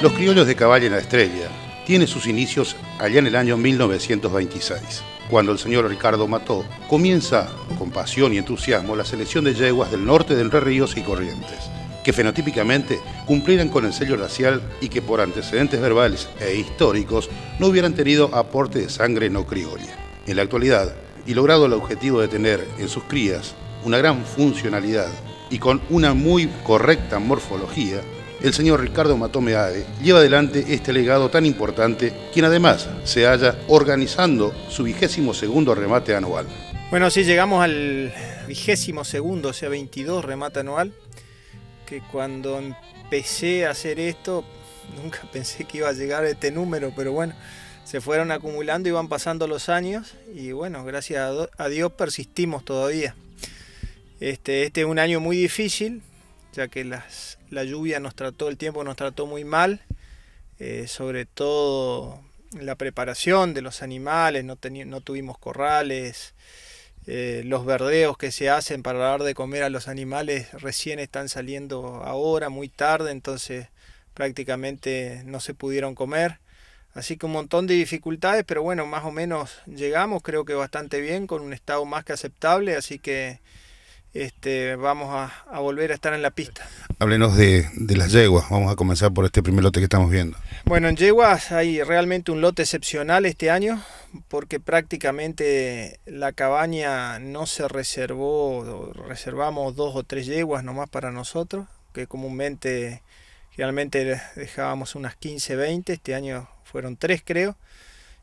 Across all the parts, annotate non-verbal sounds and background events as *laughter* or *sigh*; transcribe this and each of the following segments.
Los criollos de caballo en la estrella tiene sus inicios allá en el año 1926, cuando el señor Ricardo Mató comienza con pasión y entusiasmo la selección de yeguas del norte de Entre Ríos y Corrientes, que fenotípicamente cumplieran con el sello racial y que por antecedentes verbales e históricos no hubieran tenido aporte de sangre no criolla. En la actualidad, y logrado el objetivo de tener en sus crías una gran funcionalidad y con una muy correcta morfología, el señor Ricardo Matome Ade lleva adelante este legado tan importante, quien además se halla organizando su vigésimo segundo remate anual. Bueno, sí, llegamos al vigésimo segundo, o sea, 22 remate anual, que cuando empecé a hacer esto, nunca *laughs* pensé que iba a llegar a este número, pero bueno, se fueron acumulando, ...y van pasando los años y bueno, gracias a Dios persistimos todavía. Este, este es un año muy difícil, ya que las, la lluvia nos trató, el tiempo nos trató muy mal, eh, sobre todo la preparación de los animales, no, no tuvimos corrales, eh, los verdeos que se hacen para dar de comer a los animales recién están saliendo ahora, muy tarde, entonces prácticamente no se pudieron comer. Así que un montón de dificultades, pero bueno, más o menos llegamos, creo que bastante bien, con un estado más que aceptable, así que este, vamos a, volver a estar en la pista. Háblenos de, las yeguas, vamos a comenzar por este primer lote que estamos viendo. Bueno, en yeguas hay realmente un lote excepcional este año, porque prácticamente la cabaña no se reservó, reservamos dos o tres yeguas nomás para nosotros, que comúnmente, generalmente dejábamos unas 15, 20, este año fueron tres creo,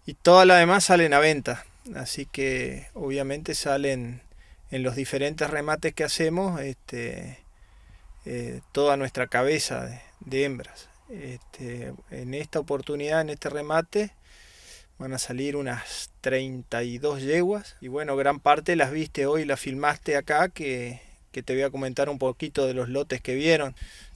y todas las demás salen a venta, así que obviamente salen en los diferentes remates que hacemos este, eh, toda nuestra cabeza de, hembras. Este, en esta oportunidad, en este remate, van a salir unas 32 yeguas. Y bueno, gran parte las viste hoy, las filmaste acá, que, que te voy a comentar un poquito de los lotes que vieron.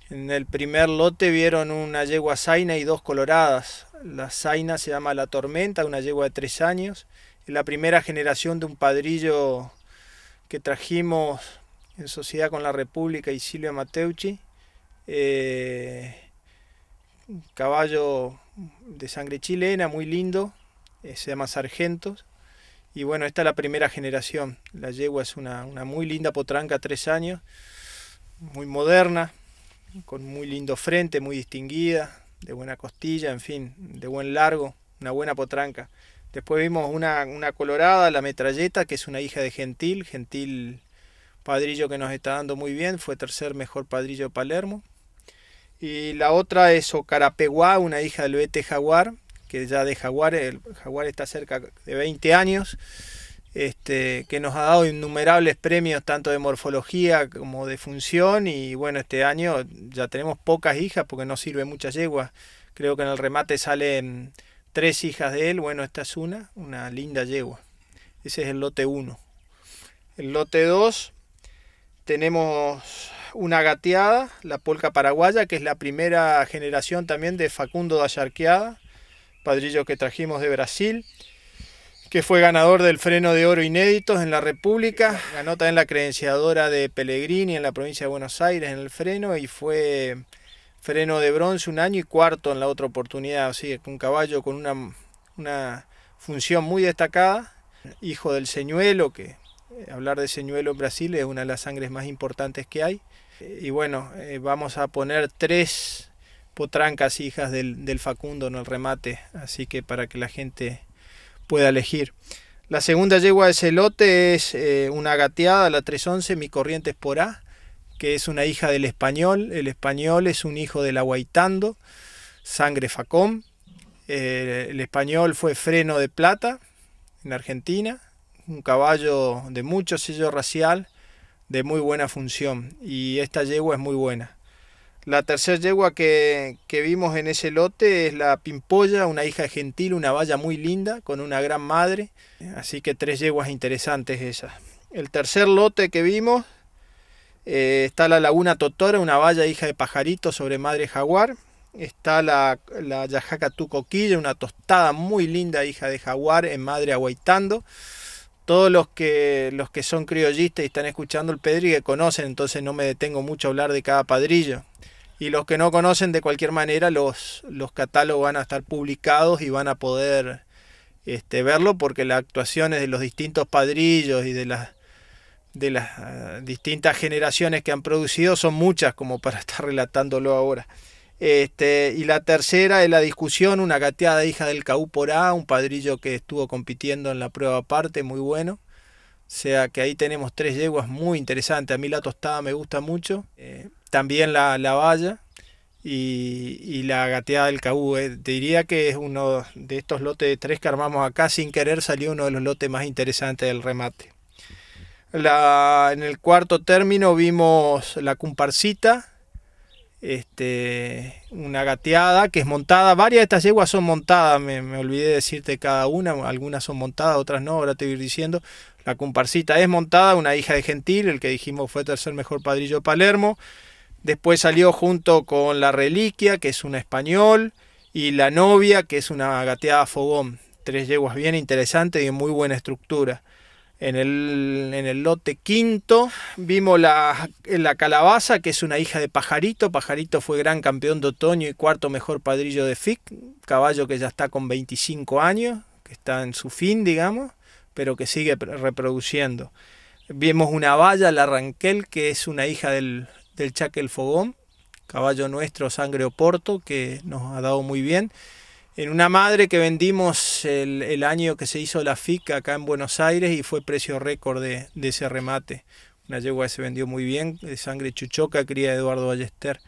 En el primer lote vieron una yegua zaina y dos coloradas. La zaina se llama La Tormenta, una yegua de tres años. Es la primera generación de un padrillo que trajimos en sociedad con la República y Silvia Mateucci. Eh, caballo de sangre chilena, muy lindo, eh, se llama Sargentos. Y bueno, esta es la primera generación. La yegua es una, una muy linda potranca, tres años, muy moderna, con muy lindo frente, muy distinguida, de buena costilla, en fin, de buen largo, una buena potranca. Después vimos una, colorada, la metralleta, que es una hija de Gentil. Gentil, padrillo que nos está dando muy bien, fue tercer mejor padrillo de Palermo. Y la otra es Ocarapeguá, una hija del Bete Jaguar, que ya de Jaguar, el Jaguar está cerca de 20 años, este, que nos ha dado innumerables premios tanto de morfología como de función. Y bueno, este año ya tenemos pocas hijas porque no sirve muchas yeguas. Creo que en el remate salen tres hijas de él, bueno, esta es una, una linda yegua. Ese es el lote 1. El lote 2 tenemos una gateada, la polca paraguaya, que es la primera generación también de Facundo Dayarqueada, padrillo que trajimos de Brasil, que fue ganador del freno de oro inéditos en la República, ganó también la credenciadora de Pellegrini en la provincia de Buenos Aires en el freno y fue freno de bronce un año y cuarto en la otra oportunidad. Así que un caballo con una, función muy destacada, hijo del señuelo, que eh, hablar de señuelo en Brasil es una de las sangres más importantes que hay. Eh, y bueno, eh, vamos a poner tres potrancas hijas del, Facundo en el remate, así que para que la gente pueda elegir. La segunda yegua de celote es una gateada, la 311, mi corriente es por A que es una hija del español. El español es un hijo del aguaitando, sangre facón. Eh, el español fue freno de plata en Argentina, un caballo de mucho sello racial, de muy buena función. Y esta yegua es muy buena. La tercera yegua que, que, vimos en ese lote es la Pimpolla, una hija gentil, una valla muy linda, con una gran madre. Así que tres yeguas interesantes esas. El tercer lote que vimos eh, está la Laguna Totora, una valla hija de pajarito sobre madre jaguar. Está la, la Yajaca Tucoquilla, una tostada muy linda hija de jaguar en madre aguaitando. Todos los que, los que son criollistas y están escuchando el Pedri que conocen, entonces no me detengo mucho a hablar de cada padrillo. Y los que no conocen, de cualquier manera, los, los catálogos van a estar publicados y van a poder este, verlo porque las actuaciones de los distintos padrillos y de las de las ah, distintas generaciones que han producido son muchas como para estar relatándolo ahora. Este, y la tercera es la discusión, una gateada hija del por A un padrillo que estuvo compitiendo en la prueba aparte, muy bueno. O sea que ahí tenemos tres yeguas muy interesantes. A mí la tostada me gusta mucho. Eh, también la, valla y, la gateada del cau eh, diría que es uno de estos lotes de tres que armamos acá. Sin querer salió uno de los lotes más interesantes del remate. La, en el cuarto término vimos la Cumparcita, este, una gateada que es montada. Varias de estas yeguas son montadas, me, olvidé decirte cada una, algunas son montadas, otras no, ahora te voy a ir diciendo. La comparcita es montada, una hija de Gentil, el que dijimos fue tercer mejor padrillo de Palermo. Después salió junto con la reliquia, que es una español, y la novia, que es una gateada fogón. Tres yeguas bien interesantes y de muy buena estructura en el, lote quinto. Vimos la, calabaza, que es una hija de Pajarito. Pajarito fue gran campeón de otoño y cuarto mejor padrillo de FIC. Caballo que ya está con 25 años, que está en su fin, digamos, pero que sigue reproduciendo. Vimos una valla, la Ranquel, que es una hija del, del Chaque el Fogón. Caballo nuestro, Sangre Oporto, que nos ha dado muy bien en una madre que vendimos el, año que se hizo la fica acá en Buenos Aires y fue precio récord de, ese remate. Una yegua que se vendió muy bien, de sangre chuchoca, cría de Eduardo Ballester.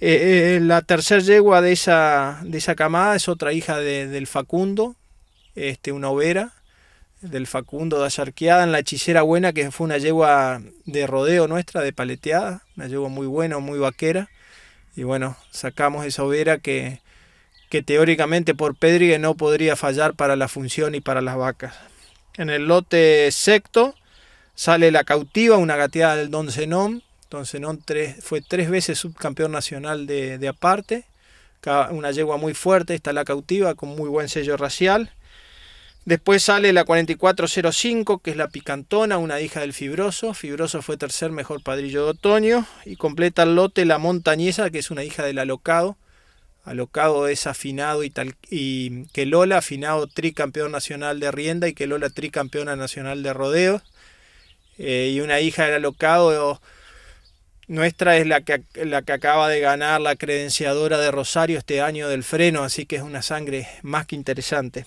Eh, eh, la tercera yegua de esa, de esa camada es otra hija del Facundo, este, una overa del Facundo de Ayarqueada en la hechicera buena, que fue una yegua de rodeo nuestra, de paleteada, una yegua muy buena, muy vaquera. Y bueno, sacamos esa overa que, que teóricamente por Pedrigue no podría fallar para la función y para las vacas. En el lote sexto sale la cautiva, una gateada del Don Zenón. Don Zenón fue tres veces subcampeón nacional de, de aparte. Una yegua muy fuerte, está la cautiva con muy buen sello racial. Después sale la 4405, que es la Picantona, una hija del Fibroso. Fibroso fue tercer mejor padrillo de otoño. Y completa el lote la Montañesa, que es una hija del Alocado alocado afinado y, tal, y que Lola, afinado tricampeón nacional de rienda y que Lola tricampeona nacional de rodeo. Eh, y una hija del alocado nuestra es la que, la que acaba de ganar la credenciadora de Rosario este año del freno, así que es una sangre más que interesante.